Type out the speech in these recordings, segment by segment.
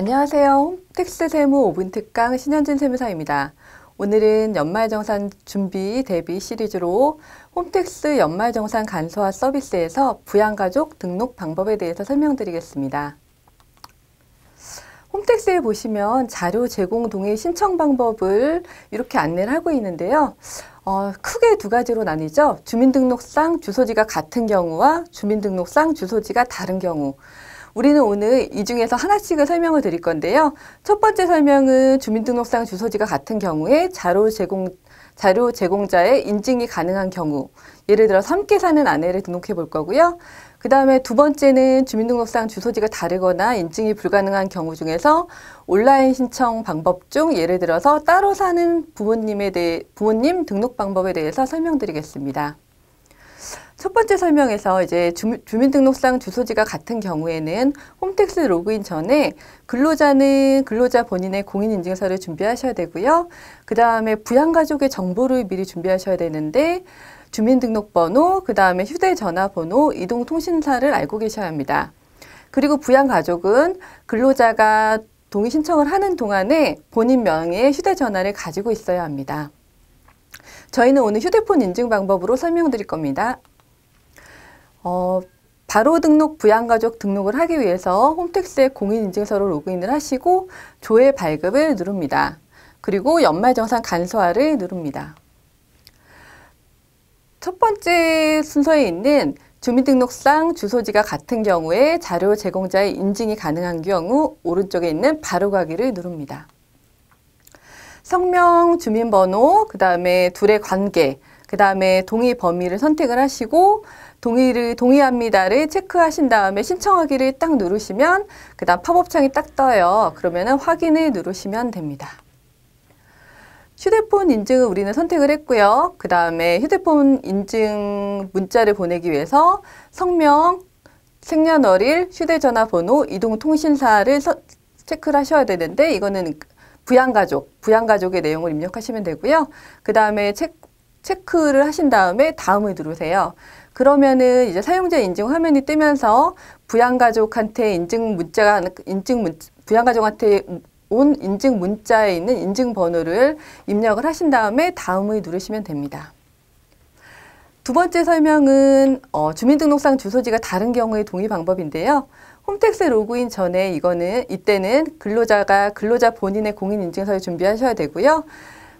안녕하세요. 홈택스 세무 5분 특강 신현진 세무사입니다. 오늘은 연말정산 준비 대비 시리즈로 홈텍스 연말정산 간소화 서비스에서 부양가족 등록 방법에 대해서 설명드리겠습니다. 홈텍스에 보시면 자료 제공 동의 신청 방법을 이렇게 안내를 하고 있는데요. 어, 크게 두 가지로 나뉘죠. 주민등록상 주소지가 같은 경우와 주민등록상 주소지가 다른 경우. 우리는 오늘 이 중에서 하나씩을 설명을 드릴 건데요. 첫 번째 설명은 주민등록상 주소지가 같은 경우에 자료 제공 자료 제공자의 인증이 가능한 경우 예를 들어 함께 사는 아내를 등록해 볼 거고요. 그 다음에 두 번째는 주민등록상 주소지가 다르거나 인증이 불가능한 경우 중에서 온라인 신청 방법 중 예를 들어서 따로 사는 부모님에 대해 부모님 등록 방법에 대해서 설명드리겠습니다. 첫 번째 설명에서 이제 주민등록상 주소지가 같은 경우에는 홈택스 로그인 전에 근로자는 근로자 본인의 공인인증서를 준비하셔야 되고요. 그 다음에 부양가족의 정보를 미리 준비하셔야 되는데 주민등록번호, 그 다음에 휴대전화번호, 이동통신사를 알고 계셔야 합니다. 그리고 부양가족은 근로자가 동의 신청을 하는 동안에 본인 명의의 휴대전화를 가지고 있어야 합니다. 저희는 오늘 휴대폰 인증 방법으로 설명드릴 겁니다. 어, 바로 등록 부양가족 등록을 하기 위해서 홈택스의 공인인증서로 로그인을 하시고 조회 발급을 누릅니다. 그리고 연말정산 간소화를 누릅니다. 첫 번째 순서에 있는 주민등록상 주소지가 같은 경우에 자료 제공자의 인증이 가능한 경우 오른쪽에 있는 바로가기를 누릅니다. 성명, 주민번호, 그 다음에 둘의 관계, 그 다음에 동의 범위를 선택을 하시고 동의를 동의합니다를 체크하신 다음에 신청하기를 딱 누르시면 그 다음 팝업창이 딱 떠요. 그러면은 확인을 누르시면 됩니다. 휴대폰 인증을 우리는 선택을 했고요. 그 다음에 휴대폰 인증 문자를 보내기 위해서 성명, 생년월일, 휴대전화 번호, 이동통신사를 서, 체크를 하셔야 되는데 이거는 부양가족, 부양가족의 내용을 입력하시면 되고요. 그 다음에 체크를 하신 다음에 다음을 누르세요. 그러면은 이제 사용자 인증 화면이 뜨면서 부양가족한테 인증 문자가 인증 문 부양가족한테 온 인증 문자에 있는 인증 번호를 입력을 하신 다음에 다음을 누르시면 됩니다. 두 번째 설명은 어, 주민등록상 주소지가 다른 경우의 동의 방법인데요. 홈택스 로그인 전에 이거는 이때는 근로자가 근로자 본인의 공인인증서를 준비하셔야 되고요.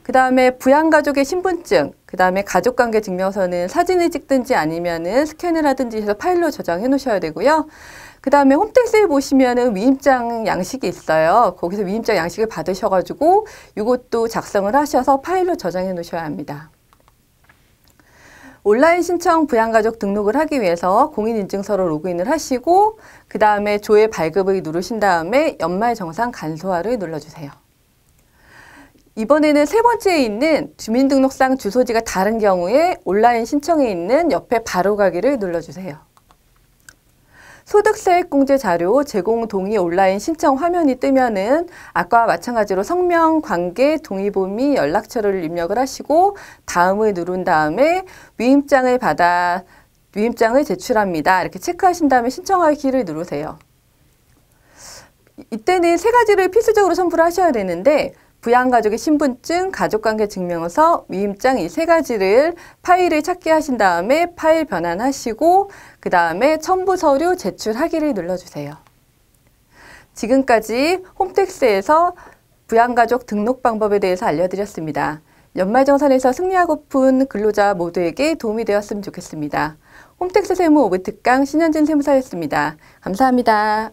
그 다음에 부양가족의 신분증, 그 다음에 가족관계 증명서는 사진을 찍든지 아니면은 스캔을 하든지 해서 파일로 저장해 놓으셔야 되고요. 그 다음에 홈택스에 보시면은 위임장 양식이 있어요. 거기서 위임장 양식을 받으셔가지고 이것도 작성을 하셔서 파일로 저장해 놓으셔야 합니다. 온라인 신청 부양가족 등록을 하기 위해서 공인인증서로 로그인을 하시고 그 다음에 조회 발급을 누르신 다음에 연말 정산 간소화를 눌러주세요. 이번에는 세 번째에 있는 주민등록상 주소지가 다른 경우에 온라인 신청에 있는 옆에 바로 가기를 눌러주세요. 소득세액공제 자료 제공 동의 온라인 신청 화면이 뜨면은 아까와 마찬가지로 성명, 관계, 동의 범위, 연락처를 입력을 하시고 다음을 누른 다음에 위임장을 받아 위임장을 제출합니다. 이렇게 체크하신 다음에 신청하기를 누르세요. 이때는 세 가지를 필수적으로 첨부를 하셔야 되는데 부양가족의 신분증, 가족관계 증명서, 위임장 이 세 가지를 파일을 찾게 하신 다음에 파일 변환하시고 그 다음에 첨부 서류 제출하기를 눌러주세요. 지금까지 홈택스에서 부양가족 등록 방법에 대해서 알려드렸습니다. 연말정산에서 승리하고픈 근로자 모두에게 도움이 되었으면 좋겠습니다. 홈택스 세무 오브 특강 신현진 세무사였습니다. 감사합니다.